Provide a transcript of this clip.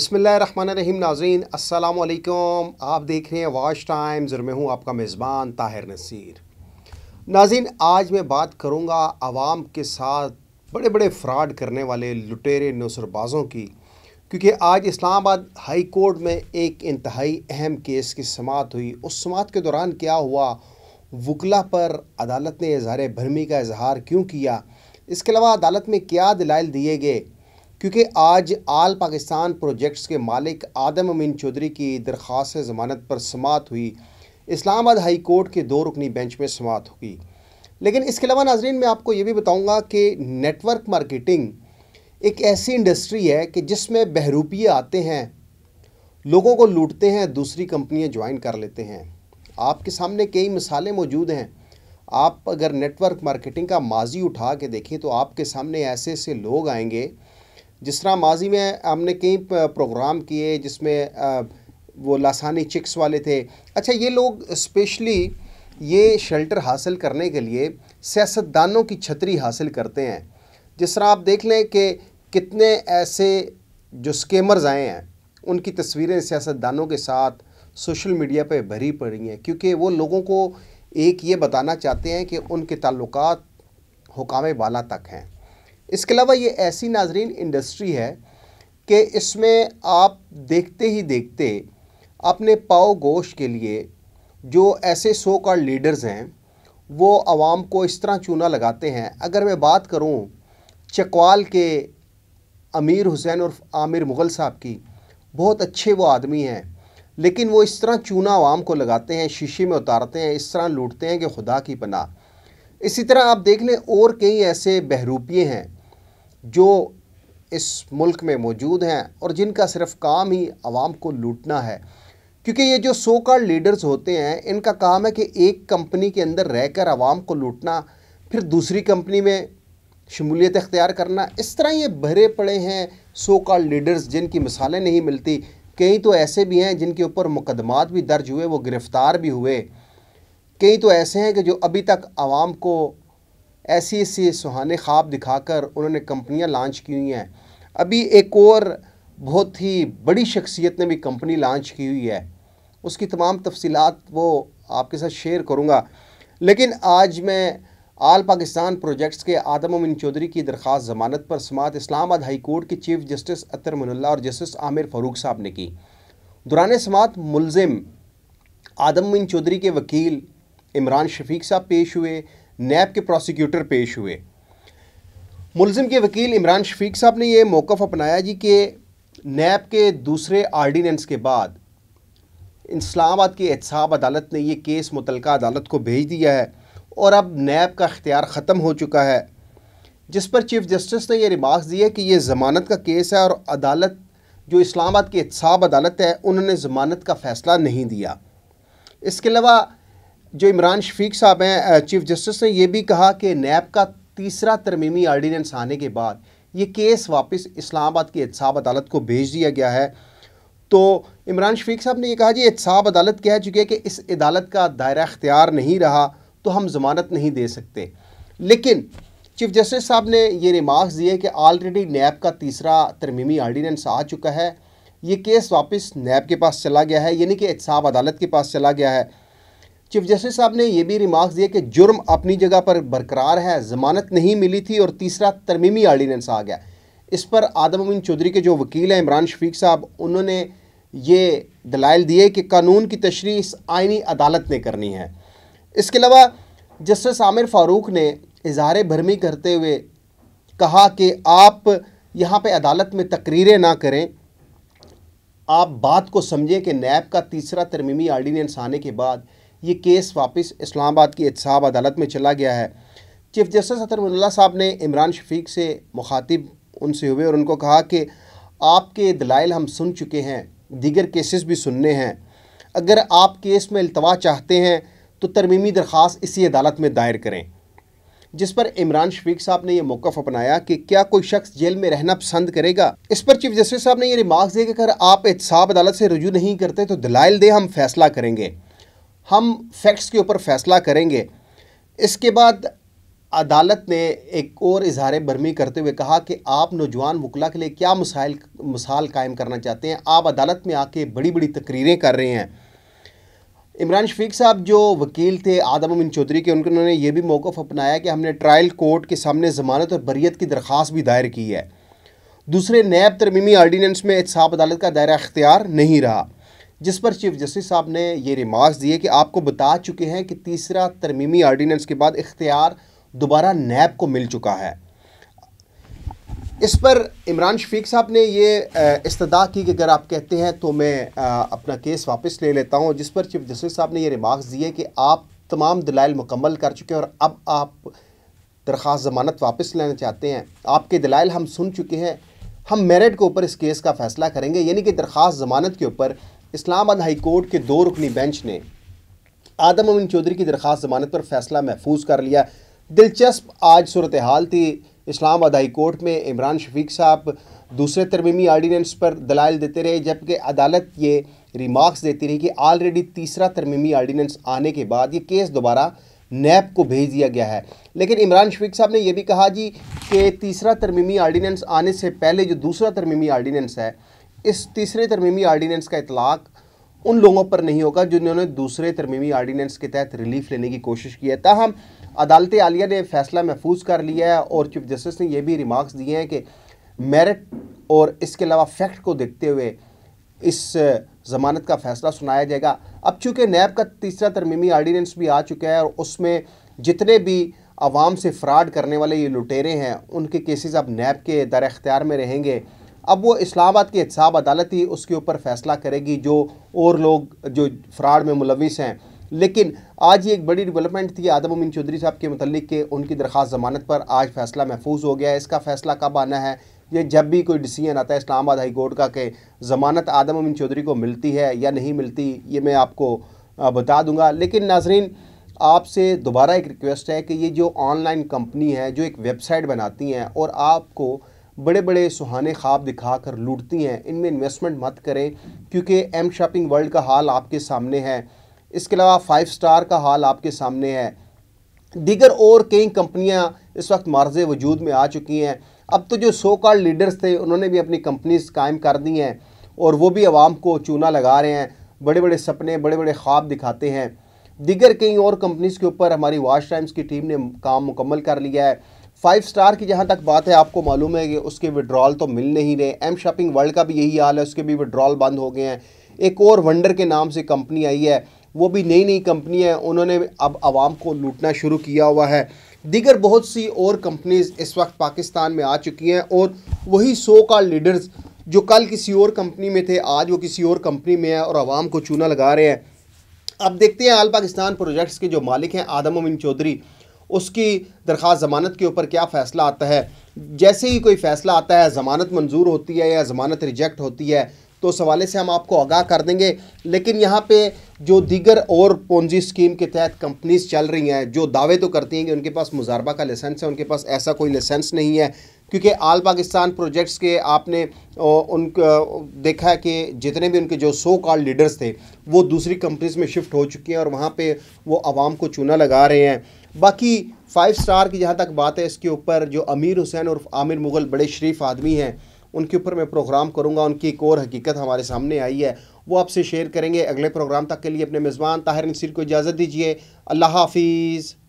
बसमिल नाजीन असलकम आप देख रहे हैं वाश टाइम ज़र में हूँ आपका मेज़बान ताहिर नसीर नाजीन आज मैं बात करूँगा आवाम के साथ बड़े बड़े फ्रॉड करने वाले लुटेरे नसरबाज़ों की क्योंकि आज इस्लामाबाद हाई कोर्ट में एक इंतहाई अहम केस की समात हुई उस समात के दौरान क्या हुआ वकला पर अदालत ने इजहार भरमी का इजहार क्यों किया इसके अलावा अदालत में क्या दलाइल दिए गए क्योंकि आज आल पाकिस्तान प्रोजेक्ट्स के मालिक आदम अमीन चौधरी की दरख्वास्त ज़मानत पर समात हुई इस्लामाबाद हाई कोर्ट के दो रुकनी बेंच में समात हुई लेकिन इसके अलावा नाजरीन मैं आपको ये भी बताऊँगा कि नेटवर्क मार्केटिंग एक ऐसी इंडस्ट्री है कि जिसमें बहरूपिए आते हैं लोगों को लूटते हैं दूसरी कंपनियाँ ज्वाइन कर लेते हैं आपके सामने कई मिसालें मौजूद हैं आप अगर नेटवर्क मार्केटिंग का माजी उठा के देखें तो आपके सामने ऐसे ऐसे लोग आएंगे जिस तरह माजी में हमने कई प्रोग्राम किए जिसमें वो लासानी चिक्स वाले थे अच्छा ये लोग स्पेशली ये शेल्टर हासिल करने के लिए सियासतदानों की छतरी हासिल करते हैं जिस तरह आप देख लें कि कितने ऐसे जो स्केमर्स आए हैं उनकी तस्वीरें सियासतदानों के साथ सोशल मीडिया पे भरी पड़ी हैं क्योंकि वो लोगों को एक ये बताना चाहते हैं कि उनके ताल्लुकात हुकाम बाला तक हैं इसके अलावा ये ऐसी नाजरीन इंडस्ट्री है कि इसमें आप देखते ही देखते अपने पाओ गोश के लिए जो ऐसे सो का लीडर्स हैं वो आवाम को इस तरह चूना लगाते हैं अगर मैं बात करूं चकवाल के अमीर हुसैन और आमिर मुग़ल साहब की बहुत अच्छे वो आदमी हैं लेकिन वो इस तरह चूना आवाम को लगाते हैं शीशे में उतारते हैं इस तरह लूटते हैं कि खुदा की पना इसी तरह आप देख लें और कई ऐसे बहरूपिए हैं जो इस मुल्क में मौजूद हैं और जिनका सिर्फ काम ही आवाम को लूटना है क्योंकि ये जो सो कार्ड लीडर्स होते हैं इनका काम है कि एक कंपनी के अंदर रहकर आवाम को लूटना फिर दूसरी कंपनी में शमूलियत अख्तियार करना इस तरह ये भरे पड़े हैं सो कार्ड लीडर्स जिनकी मिसालें नहीं मिलती कई तो ऐसे भी हैं जिनके ऊपर मुकदमात भी दर्ज हुए वो गिरफ़्तार भी हुए कई तो ऐसे हैं कि जो अभी तक आवाम को ऐसी ऐसी सुहाने ख्वाब दिखाकर उन्होंने कंपनियां लॉन्च की हुई हैं अभी एक और बहुत ही बड़ी शख्सियत ने भी कंपनी लॉन्च की हुई है उसकी तमाम तफसीलात वो आपके साथ शेयर करूँगा लेकिन आज मैं आल पाकिस्तान प्रोजेक्ट्स के आदम अमिन चौधरी की दरख्वास्त जमानत पर समात इस्लामाबाद हाई कोर्ट के चीफ जस्टिस अतर मनुल्ला और जस्टिस आमिर फ़ारूक साहब ने की दौरान समात मुलजिम आदम अमिन चौधरी के वकील इमरान शफीक साहब पेश हुए नैब के प्रोसिक्यूटर पेश हुए मुलिम के वकील इमरान शफीक साहब ने यह मौक़ अपनाया जी कि नैब के दूसरे आर्डीनेंस के बाद इस्लामाबाद की एहसाब अदालत ने यह केस मुतल अदालत को भेज दिया है और अब नैब का अख्तियार ख़त्म हो चुका है जिस पर चीफ जस्टिस ने यह रिमार्क दिया कि यह ज़मानत का केस है और अदालत जो इस्लामाबाद की एहसाब अदालत है उन्होंने ज़मानत का फ़ैसला नहीं दिया इसके अलावा जो इमरान शफीक साहब हैं चीफ जस्टिस ने यह भी कहा कि नैब का तीसरा तरमीमी आर्डीनेंस आने के बाद ये केस वापस इस्लामाबाद की एहसाब अदालत को भेज दिया गया है तो इमरान शफीक साहब ने यह कहा जी एहसाब अदालत कह चुकी है कि इस अदालत का दायरा अख्तियार नहीं रहा तो हम ज़मानत नहीं दे सकते लेकिन चीफ जस्टिस साहब ने ये रिमार्क्स दिए कि ऑलरेडी नैब का तीसरा तरमीमी आर्डीनेंस आ चुका है ये केस वापस नैब के पास चला गया है यानी कि एहसाब अदालत के पास चला गया है चीफ जस्टिस साहब ने यह भी रिमार्क्स दिए कि जुर्म अपनी जगह पर बरकरार है जमानत नहीं मिली थी और तीसरा तरमीमी आर्डीनेंस आ गया इस पर आदम अमीन चौधरी के जो वकील हैं इमरान शफीक साहब उन्होंने ये दलाइल दिए कि कानून की तशरी इस आइनी अदालत ने करनी है इसके अलावा जस्टिस आमिर फ़ारूक ने इजहार भरमी करते हुए कहा कि आप यहाँ पर अदालत में तकरीरें ना करें आप बात को समझें कि नैब का तीसरा तरमीमी आर्डीनेंस आने के बाद ये केस वापस इस्लामाबाद की एहसाब अदालत में चला गया है चीफ जस्टिस अतरमुल्ला साहब ने इमरान शफीक से मुखातिब उनसे हुए और उनको कहा कि आपके दलाइल हम सुन चुके हैं दीगर केसेस भी सुनने हैं अगर आप केस में अल्तवा चाहते हैं तो तरमीमी दरख्वास इसी अदालत में दायर करें जिस पर इमरान शफीक साहब ने यह मौक़ अपनाया कि क्या कोई शख्स जेल में रहना पसंद करेगा इस पर चीफ जस्टिस साहब ने यह रिमार्क दिया कि अगर आप एहसाब अदालत से रजू नहीं करते तो दलाइल दे हम फैसला करेंगे हम फैक्ट्स के ऊपर फैसला करेंगे इसके बाद अदालत ने एक और इजहार बर्मी करते हुए कहा कि आप नौजवान वकला के लिए क्या मसाइल मिसाल कायम करना चाहते हैं आप अदालत में आके बड़ी बड़ी तकरीरें कर रहे हैं इमरान शफीक साहब जो वकील थे आदम अमिन चौधरी के उन्होंने ये भी मौक़ अपनाया कि हमने ट्रायल कोर्ट के सामने ज़मानत और बरीत की दरख्वास्त भी दायर की है दूसरे नैब तरमीमी आर्डीनेंस में एहसाब अदालत का दायरा अख्तियार नहीं रहा जिस पर चीफ जस्टिस साहब ने ये रिमार्क्स दिए कि आपको बता चुके हैं कि तीसरा तरमीमी आर्डीनेंस के बाद इख्तियार दोबारा नैब को मिल चुका है इस पर इमरान शफीक साहब ने ये इस्तदा की कि अगर आप कहते हैं तो मैं अपना केस वापस ले लेता हूँ जिस पर चीफ जस्टिस साहब ने ये रिमार्क्स दिए कि आप तमाम दलाइल मुकम्मल कर चुके हैं और अब आप दरख्वास्त ज़मानत वापस लेना चाहते हैं आपके दलाइल हम सुन चुके हैं हम मेरिट के ऊपर इस केस का फ़ैसला करेंगे यानी कि दरख्वास्त ज़मानत के ऊपर इस्लामाबाद हाई कोर्ट के दो रुकनी बेंच ने आदम अमिन चौधरी की दरख्वास्त जमानत पर फैसला महफूज कर लिया दिलचस्प आज सूरत हाल थी इस्लामाबाद हाई कोर्ट में इमरान शफीक साहब दूसरे तरमीमी आर्डीनेंस पर दलाल देते रहे जबकि अदालत ये रिमार्क्स देती रही कि ऑलरेडी तीसरा तरमीमी आर्डीनेंस आने के बाद ये केस दोबारा नैब को भेज दिया गया है लेकिन इमरान शफीक साहब ने यह भी कहा जी कि तीसरा तरमीमी आर्डीनेंस आने से पहले जो दूसरा तरमीमी आर्डीनेंस है इस तीसरे तरमीमी आर्डीनेंस का इतलाक़ उन लोगों पर नहीं होगा जिन्होंने दूसरे तरमीमी आर्डीनेंस के तहत रिलीफ लेने की कोशिश की है तहम अदालत आलिया ने फैसला महफूज कर लिया है और चीफ जस्टिस ने यह भी रिमार्क्स दिए हैं कि मेरिट और इसके अलावा फैक्ट को देखते हुए इस ज़मानत का फैसला सुनाया जाएगा अब चूँकि नैब का तीसरा तरमीमी आर्डीनेंस भी आ चुका है और उसमें जितने भी आवाम से फ्रॉड करने वाले ये लुटेरे हैं उनके केसेस अब नैब के दर अख्तियार में रहेंगे अब वो इस्लामाबाद की एहसाब अदालत ही उसके ऊपर फैसला करेगी जो और लोग जो फ्राड में मुलविस हैं लेकिन आज ये एक बड़ी डेवलपमेंट थी आदम उमिन चौधरी साहब के मतलब के उनकी दरख्वास्त ज़मानत पर आज फैसला महफूज हो गया है इसका फैसला कब आना है ये जब भी कोई डिसीजन आता है इस्लामाबाद हाई कोर्ट का कि ज़मानत आदम अमीन चौधरी को मिलती है या नहीं मिलती ये मैं आपको बता दूंगा लेकिन नाजरीन आपसे दोबारा एक रिक्वेस्ट है कि ये जो ऑनलाइन कंपनी है जो एक वेबसाइट बनाती हैं और आपको बड़े बड़े सुहाने ख्वाब दिखा कर लूटती हैं इनमें इन्वेस्टमेंट मत करें क्योंकि एम शॉपिंग वर्ल्ड का हाल आपके सामने है इसके अलावा फाइव स्टार का हाल आपके सामने है दीगर और कई कंपनियाँ इस वक्त मार्ज वजूद में आ चुकी हैं अब तो जो सो कॉल लीडर्स थे उन्होंने भी अपनी कंपनीज कायम कर दी हैं और वो भी आवाम को चूना लगा रहे हैं बड़े बड़े सपने बड़े बड़े ख्वाब दिखाते हैं दीगर कई और कंपनीज़ के ऊपर हमारी वाश टाइम्स की टीम ने काम मुकम्मल कर लिया है फाइव स्टार की जहाँ तक बात है आपको मालूम है कि उसके विड्रॉल तो मिल नहीं रहे एम शॉपिंग वर्ल्ड का भी यही हाल है उसके भी विड्रॉल बंद हो गए हैं एक और वंडर के नाम से कंपनी आई है वो भी नई नई कंपनी है उन्होंने अब आवाम को लूटना शुरू किया हुआ है दीगर बहुत सी और कंपनीज़ इस वक्त पाकिस्तान में आ चुकी हैं और वही सो का लीडर्स जो कल किसी और कंपनी में थे आज वो किसी और कंपनी में है और आवाम को चूना लगा रहे हैं अब देखते हैं आल पाकिस्तान प्रोजेक्ट्स के जो मालिक हैं आदम अमिन चौधरी उसकी दरख्वास ज़मानत के ऊपर क्या फ़ैसला आता है जैसे ही कोई फ़ैसला आता है ज़मानत मंजूर होती है या ज़मानत रिजेक्ट होती है तो उस हवाले से हम आपको आगाह कर देंगे लेकिन यहाँ पे जो दीगर और पोंजी स्कीम के तहत कंपनीज चल रही हैं जो दावे तो करती हैं कि उनके पास मुजारबा का लाइसेंस है उनके पास ऐसा कोई लाइसेंस नहीं है क्योंकि आल पाकिस्तान प्रोजेक्ट्स के आपने उन देखा कि जितने भी उनके जो सो कॉल लीडर्स थे वो दूसरी कंपनीज में शिफ्ट हो चुके हैं और वहाँ पे वो आवाम को चूना लगा रहे हैं बाकी फाइव स्टार की जहाँ तक बात है इसके ऊपर जो अमीर हुसैन और आमिर मुग़ल बड़े शरीफ आदमी हैं उनके ऊपर मैं प्रोग्राम करूँगा उनकी एक और हकीकत हमारे सामने आई है वो आपसे शेयर करेंगे अगले प्रोग्राम तक के लिए अपने मेज़बान ताहिर नसीर को इजाज़त दीजिए अल्लाह हाफिज़